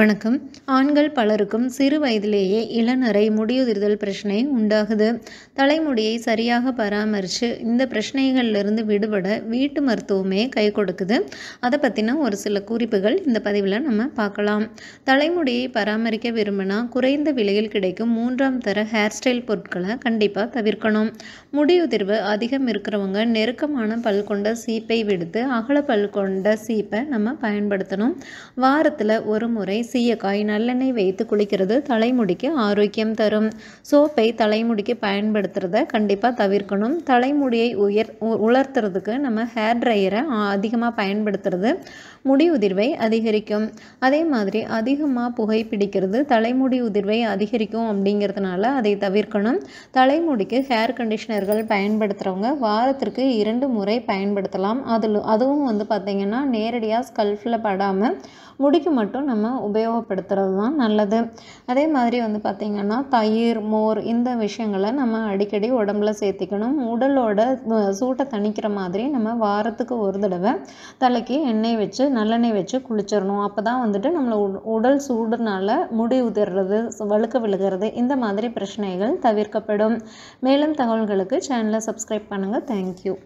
வணக்கம் ஆண்கள் பலருக்கும் சிறு வயதிலேயே இளநரை முடியுதிர்தல் பிரச்சனை உண்டாகுது தலைமுடியை சரியாக பராமரித்து இந்த பிரச்சனைகள்லேருந்து விடுபட வீட்டு மருத்துவமே கை கொடுக்குது அதை பற்றின ஒரு சில குறிப்புகள் இந்த பதிவில் நம்ம பார்க்கலாம் தலைமுடியை பராமரிக்க விரும்பினா குறைந்த விலையில் கிடைக்கும் மூன்றாம் தர ஹேர் ஸ்டைல் பொருட்களை கண்டிப்பாக தவிர்க்கணும் முடியுதிர்வு அதிகம் இருக்கிறவங்க நெருக்கமான பல் கொண்ட சீப்பை விடுத்து அகல பல் கொண்ட சீப்பை நம்ம பயன்படுத்தணும் வாரத்தில் ஒரு முறை சீயக்காய் நல்லெண்ணெய் வைத்து குளிக்கிறது தலைமுடிக்கு ஆரோக்கியம் தரும் சோப்பை தலைமுடிக்கு பயன்படுத்துறத கண்டிப்பாக தவிர்க்கணும் தலைமுடியை உயர் உலர்த்துறதுக்கு நம்ம ஹேர் ட்ரையரை அதிகமாக பயன்படுத்துறது முடி உதிர்வை அதிகரிக்கும் அதே மாதிரி அதிகமாக புகை பிடிக்கிறது தலைமுடி உதிர்வை அதிகரிக்கும் அப்படிங்கிறதுனால அதை தவிர்க்கணும் தலைமுடிக்கு ஹேர் கண்டிஷனர்கள் பயன்படுத்துகிறவங்க வாரத்திற்கு இரண்டு முறை பயன்படுத்தலாம் அதில் அதுவும் வந்து பார்த்திங்கன்னா நேரடியாக ஸ்கல்ஃபில் படாமல் முடிக்கு மட்டும் நம்ம உப உபயோகப்படுத்துறது தான் நல்லது அதே மாதிரி வந்து பார்த்திங்கன்னா தயிர் மோர் இந்த விஷயங்களை நம்ம அடிக்கடி உடம்புல சேர்த்திக்கணும் உடலோட சூட்டை தணிக்கிற மாதிரி நம்ம வாரத்துக்கு ஒரு தடவை தலைக்கு எண்ணெய் வச்சு நல்லெண்ணெய் வச்சு குளிச்சிடணும் அப்போ தான் வந்துட்டு நம்மளை உடல் சூடுனால முடி உதிர்றது வழுக்க விழுகிறது இந்த மாதிரி பிரச்சனைகள் தவிர்க்கப்படும் மேலும் தகவல்களுக்கு சேனலை சப்ஸ்கிரைப் பண்ணுங்கள் தேங்க்யூ